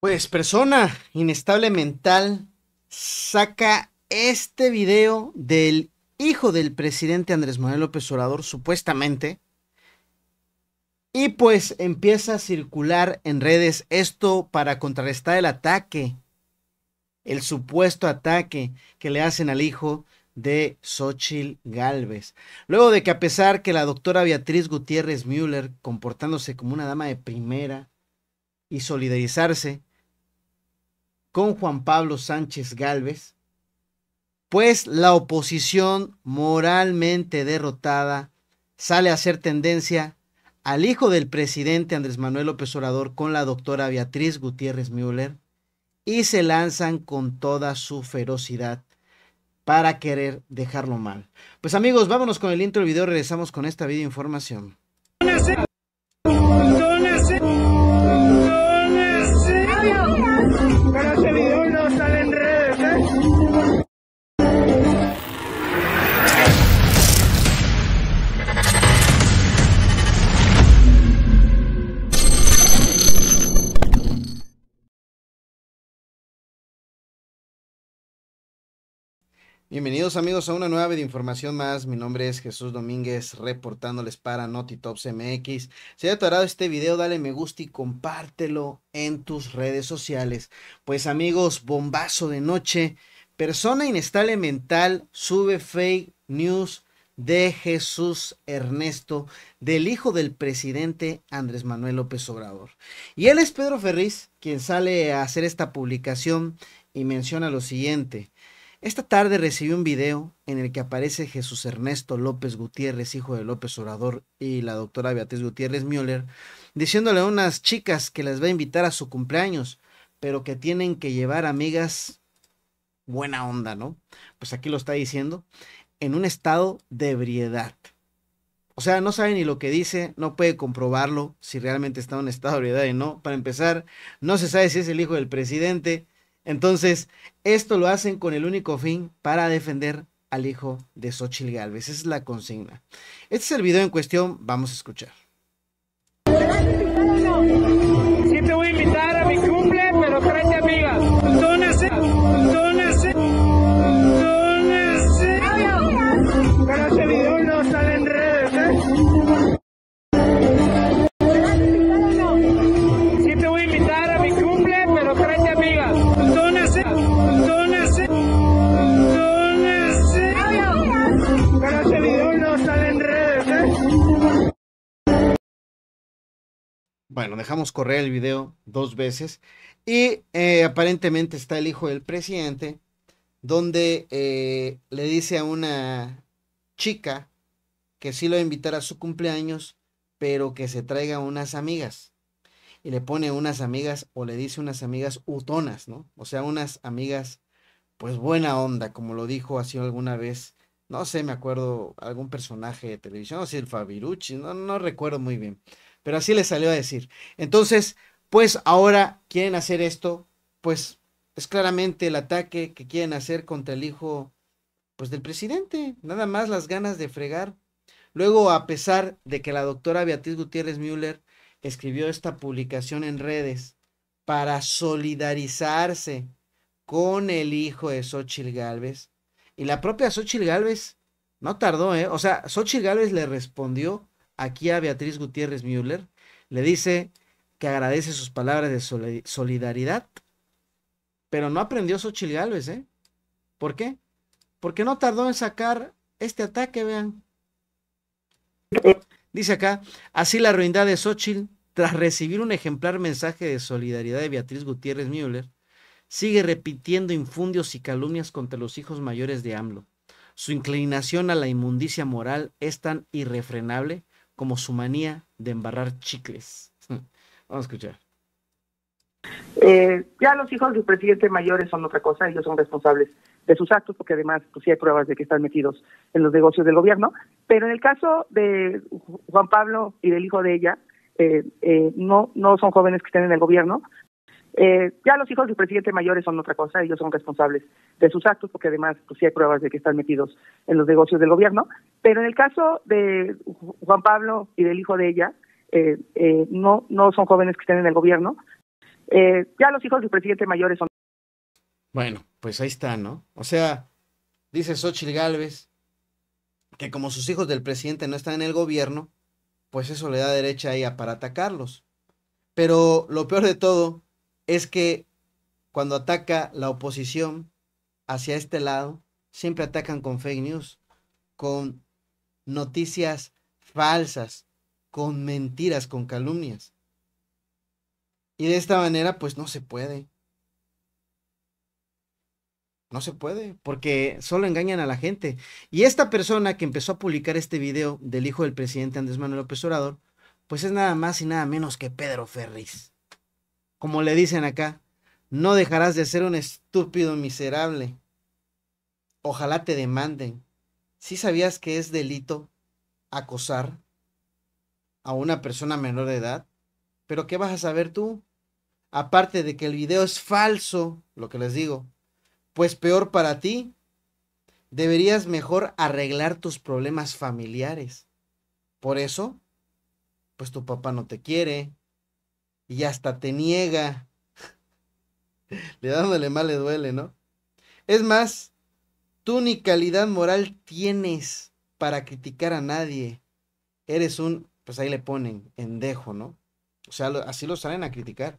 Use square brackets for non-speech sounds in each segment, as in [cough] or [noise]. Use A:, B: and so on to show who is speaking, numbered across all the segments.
A: Pues persona inestable mental saca este video del hijo del presidente Andrés Manuel López Obrador, supuestamente. Y pues empieza a circular en redes esto para contrarrestar el ataque, el supuesto ataque que le hacen al hijo de Xochitl Galvez. Luego de que a pesar que la doctora Beatriz Gutiérrez Müller, comportándose como una dama de primera y solidarizarse con Juan Pablo Sánchez Galvez, pues la oposición moralmente derrotada sale a hacer tendencia al hijo del presidente Andrés Manuel López Obrador con la doctora Beatriz Gutiérrez Müller y se lanzan con toda su ferocidad para querer dejarlo mal. Pues amigos, vámonos con el intro del video, regresamos con esta video información. Bienvenidos amigos a una nueva de información más. Mi nombre es Jesús Domínguez reportándoles para NotiTops MX. Si te ha tocado este video, dale me gusta y compártelo en tus redes sociales. Pues amigos, bombazo de noche. Persona inestable mental sube fake news de Jesús Ernesto, del hijo del presidente Andrés Manuel López Obrador. Y él es Pedro Ferriz, quien sale a hacer esta publicación y menciona lo siguiente. Esta tarde recibí un video en el que aparece Jesús Ernesto López Gutiérrez, hijo de López orador y la doctora Beatriz Gutiérrez Müller, diciéndole a unas chicas que las va a invitar a su cumpleaños, pero que tienen que llevar amigas buena onda, ¿no? Pues aquí lo está diciendo, en un estado de ebriedad. O sea, no sabe ni lo que dice, no puede comprobarlo si realmente está en un estado de ebriedad y no. Para empezar, no se sabe si es el hijo del presidente, entonces, esto lo hacen con el único fin para defender al hijo de Xochitl Galvez. Esa es la consigna. Este es el video en cuestión, vamos a escuchar. Bueno, dejamos correr el video dos veces y eh, aparentemente está el hijo del presidente donde eh, le dice a una chica que sí lo invitará a su cumpleaños, pero que se traiga unas amigas. Y le pone unas amigas o le dice unas amigas utonas, ¿no? O sea, unas amigas, pues buena onda, como lo dijo así alguna vez, no sé, me acuerdo, algún personaje de televisión, o si el Fabirucci, no, no recuerdo muy bien pero así le salió a decir. Entonces, pues ahora quieren hacer esto, pues es claramente el ataque que quieren hacer contra el hijo pues del presidente, nada más las ganas de fregar. Luego, a pesar de que la doctora Beatriz Gutiérrez Müller escribió esta publicación en redes para solidarizarse con el hijo de Xochitl Galvez, y la propia Xochitl Galvez no tardó, ¿eh? O sea, Xochitl Gálvez le respondió aquí a Beatriz Gutiérrez Müller, le dice que agradece sus palabras de solidaridad, pero no aprendió Xochitl Gálvez, ¿eh? ¿Por qué? Porque no tardó en sacar este ataque, vean. Dice acá, así la ruindad de Xochitl, tras recibir un ejemplar mensaje de solidaridad de Beatriz Gutiérrez Müller, sigue repitiendo infundios y calumnias contra los hijos mayores de AMLO. Su inclinación a la inmundicia moral es tan irrefrenable como su manía de embarrar chicles. [laughs] Vamos a escuchar. Eh, ya los hijos del presidente mayores son otra cosa, ellos son responsables de sus actos, porque además pues, sí hay pruebas de que están metidos en los negocios del gobierno. Pero en el caso de Juan Pablo y del hijo de ella, eh, eh, no, no son jóvenes que estén en el gobierno, eh, ya los hijos del presidente mayores son otra cosa, ellos son responsables de sus actos, porque además pues, sí hay pruebas de que están metidos en los negocios del gobierno. Pero en el caso de Juan Pablo y del hijo de ella, eh, eh, no, no son jóvenes que estén en el gobierno. ya los hijos del presidente mayores son. Bueno, pues ahí está, ¿no? O sea, dice Xochitl Galvez que como sus hijos del presidente no están en el gobierno, pues eso le da derecho a ella para atacarlos. Pero lo peor de todo es que cuando ataca la oposición hacia este lado, siempre atacan con fake news, con noticias falsas, con mentiras, con calumnias. Y de esta manera, pues no se puede. No se puede, porque solo engañan a la gente. Y esta persona que empezó a publicar este video del hijo del presidente Andrés Manuel López Obrador, pues es nada más y nada menos que Pedro Ferriz como le dicen acá, no dejarás de ser un estúpido miserable. Ojalá te demanden. si sabías que es delito acosar a una persona menor de edad? Pero ¿qué vas a saber tú? Aparte de que el video es falso, lo que les digo, pues peor para ti. Deberías mejor arreglar tus problemas familiares. Por eso, pues tu papá no te quiere, y hasta te niega. [laughs] le dándole mal le duele, ¿no? Es más, tú ni calidad moral tienes para criticar a nadie. Eres un, pues ahí le ponen, endejo, ¿no? O sea, así lo salen a criticar.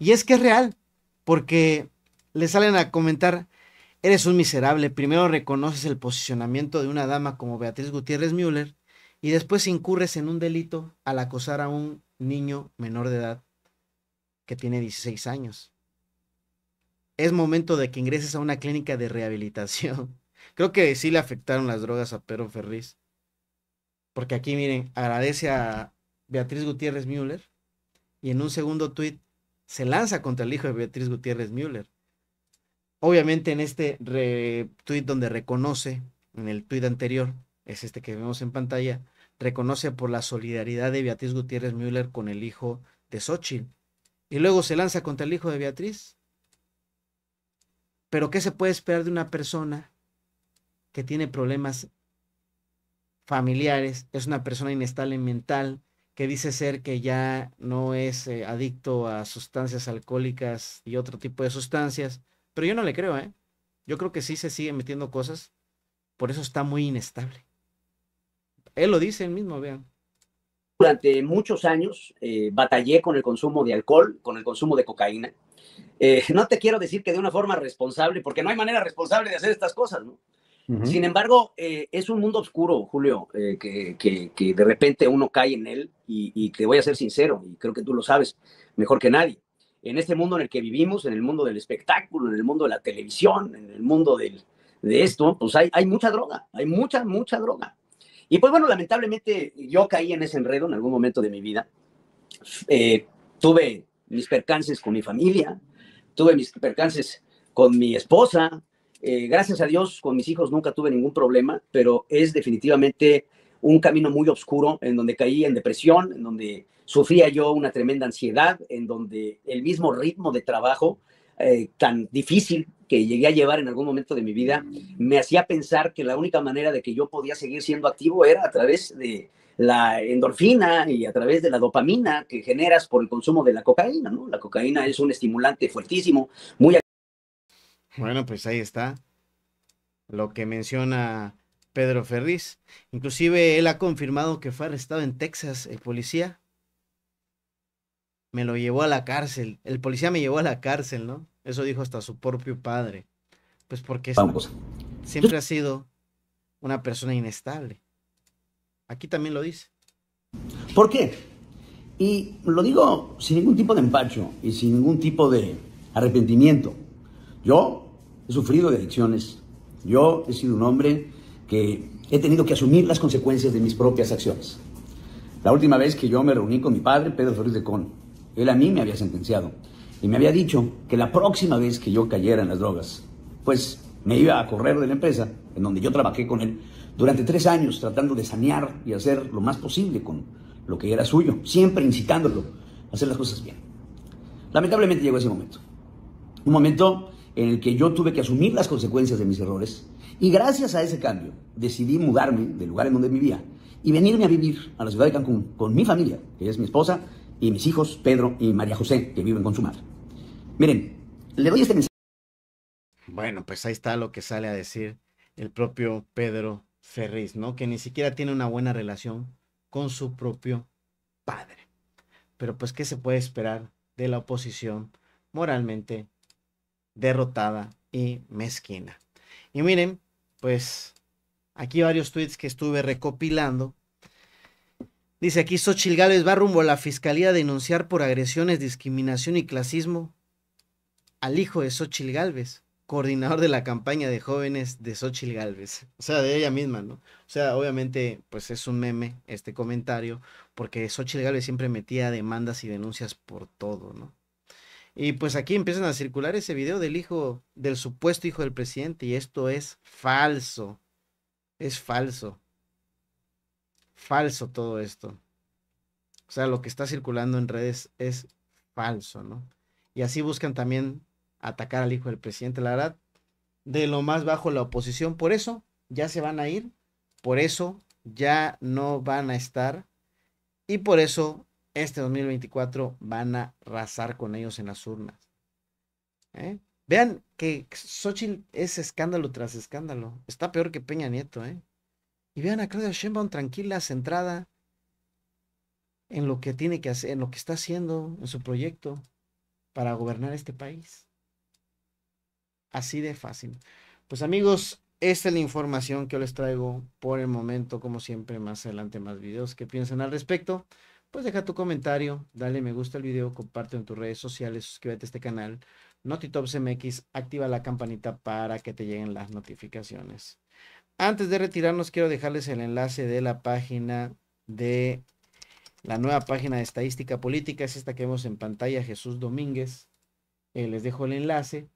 A: Y es que es real, porque le salen a comentar, eres un miserable, primero reconoces el posicionamiento de una dama como Beatriz Gutiérrez Müller y después incurres en un delito al acosar a un niño menor de edad que tiene 16 años. Es momento de que ingreses a una clínica de rehabilitación. [laughs] Creo que sí le afectaron las drogas a Pedro Ferriz. Porque aquí, miren, agradece a Beatriz Gutiérrez Müller y en un segundo tuit se lanza contra el hijo de Beatriz Gutiérrez Müller. Obviamente en este tuit donde reconoce, en el tuit anterior, es este que vemos en pantalla, reconoce por la solidaridad de Beatriz Gutiérrez Müller con el hijo de Xochitl. Y luego se lanza contra el hijo de Beatriz. Pero ¿qué se puede esperar de una persona que tiene problemas familiares? Es una persona inestable mental, que dice ser que ya no es eh, adicto a sustancias alcohólicas y otro tipo de sustancias. Pero yo no le creo, ¿eh? Yo creo que sí se sigue metiendo cosas. Por eso está muy inestable.
B: Él lo dice él mismo, vean. Durante muchos años eh, batallé con el consumo de alcohol, con el consumo de cocaína. Eh, [laughs] no te quiero decir que de una forma responsable, porque no hay manera responsable de hacer estas cosas, ¿no? Sin embargo, eh, es un mundo oscuro, Julio, que, de repente uno cae en él y, te voy a ser sincero, y creo que tú lo sabes mejor que nadie. En este mundo en el que vivimos, en el mundo del espectáculo, en el mundo de la televisión, en el mundo del, de esto, pues hay, hay mucha droga, hay mucha, mucha droga. Y pues bueno, lamentablemente yo caí en ese enredo en algún momento de mi vida. Eh, tuve mis percances con mi familia, tuve mis percances con mi esposa. Eh, gracias a Dios, con mis hijos nunca tuve ningún problema, pero es definitivamente un camino muy oscuro en donde caí en depresión, en donde sufría yo una tremenda ansiedad, en donde el mismo ritmo de trabajo eh, tan difícil que llegué a llevar en algún momento de mi vida, me hacía pensar que la única manera de que yo podía seguir siendo activo era a través de la endorfina y a través de la dopamina que generas por el consumo de la cocaína, La cocaína es un estimulante fuertísimo, muy...
A: Bueno, pues ahí está lo que menciona Pedro Ferriz. Inclusive él ha confirmado que fue arrestado en Texas el policía me lo llevó a la cárcel, el policía me llevó a la cárcel, ¿no? Eso dijo hasta su propio padre. Pues porque siempre ha sido una persona inestable.
B: Aquí también lo dice. ¿Por qué? Y lo digo sin ningún tipo de empacho y sin ningún tipo de arrepentimiento. Yo he sufrido de adicciones. Yo he sido un hombre que he tenido que asumir las consecuencias de mis propias acciones. La última vez que yo me reuní con mi padre, Pedro Flores de Con, él a mí me había sentenciado y me había dicho que la próxima vez que yo cayera en las drogas, pues me iba a correr de la empresa en donde yo trabajé con él durante tres años tratando de sanear y hacer lo más posible con lo que era suyo, siempre incitándolo a hacer las cosas bien. Lamentablemente llegó ese momento, un momento en el que yo tuve que asumir las consecuencias de mis errores y gracias a ese cambio decidí mudarme del lugar en donde vivía y venirme a vivir a la ciudad de Cancún con mi familia, que es mi esposa, y mis hijos, Pedro y María José, que viven con su madre. Miren, le doy este mensaje.
A: Bueno, pues ahí está lo que sale a decir el propio Pedro Ferriz, ¿no? Que ni siquiera tiene una buena relación con su propio padre. Pero pues, ¿qué se puede esperar de la oposición moralmente derrotada y mezquina? Y miren, pues aquí varios tweets que estuve recopilando Dice aquí Xochil Gálvez va rumbo a la fiscalía a denunciar por agresiones, discriminación y clasismo al hijo de Xochil Gálvez, coordinador de la campaña de jóvenes de Xochil Gálvez. O sea, de ella misma, ¿no? O sea, obviamente, pues es un meme este comentario, porque Xochil Gálvez siempre metía demandas y denuncias por todo, ¿no? Y pues aquí empiezan a circular ese video del hijo, del supuesto hijo del presidente, y esto es falso. Es falso falso todo esto. O sea, lo que está circulando en redes es falso, ¿no? Y así buscan también atacar al hijo del presidente. La verdad, de lo más bajo la oposición. Por eso ya se van a ir, por eso ya no van a estar y por eso este 2024 van a rasar con ellos en las urnas. ¿eh? Vean que Xochitl es escándalo tras escándalo. Está peor que Peña Nieto, ¿eh? y vean a Claudia Sheinbaum tranquila, centrada en lo que tiene que hacer, en lo que está haciendo, en su proyecto para gobernar este país. Así de fácil. Pues amigos, esta es la información que les traigo por el momento, como siempre, más adelante más videos que piensan al respecto. Pues deja tu comentario, dale me gusta al video, comparte en tus redes sociales, suscríbete a este canal, NotiTops activa la campanita para que te lleguen las notificaciones. Antes de retirarnos, quiero dejarles el enlace de la página de la nueva página de estadística política. Es esta que vemos en pantalla, Jesús Domínguez. Eh, les dejo el enlace.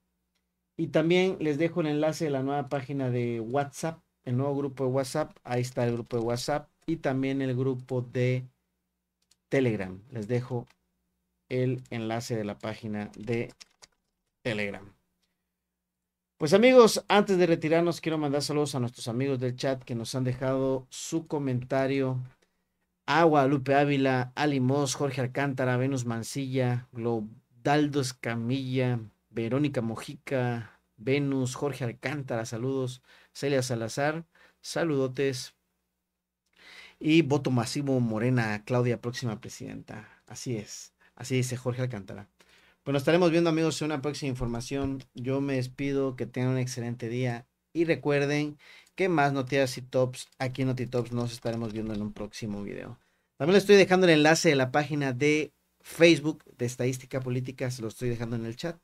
A: Y también les dejo el enlace de la nueva página de WhatsApp, el nuevo grupo de WhatsApp. Ahí está el grupo de WhatsApp y también el grupo de Telegram. Les dejo el enlace de la página de Telegram. Pues amigos, antes de retirarnos, quiero mandar saludos a nuestros amigos del chat que nos han dejado su comentario. Agua, Lupe Ávila, Ali Jorge Alcántara, Venus Mancilla, globaldos Camilla, Verónica Mojica, Venus, Jorge Alcántara, saludos, Celia Salazar, saludotes. Y voto masivo Morena, Claudia, próxima presidenta. Así es, así dice Jorge Alcántara. Bueno, estaremos viendo amigos en una próxima información. Yo me despido, que tengan un excelente día y recuerden que más noticias y tops aquí en Notitops nos estaremos viendo en un próximo video. También les estoy dejando el enlace de la página de Facebook de Estadística Política, se lo estoy dejando en el chat,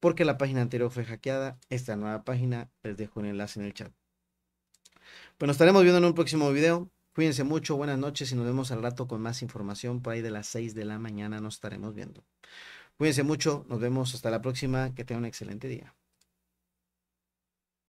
A: porque la página anterior fue hackeada. Esta nueva página les dejo un enlace en el chat. Bueno, estaremos viendo en un próximo video. Cuídense mucho, buenas noches y nos vemos al rato con más información. Por ahí de las 6 de la mañana nos estaremos viendo. Cuídense mucho, nos vemos hasta la próxima, que tengan un excelente día.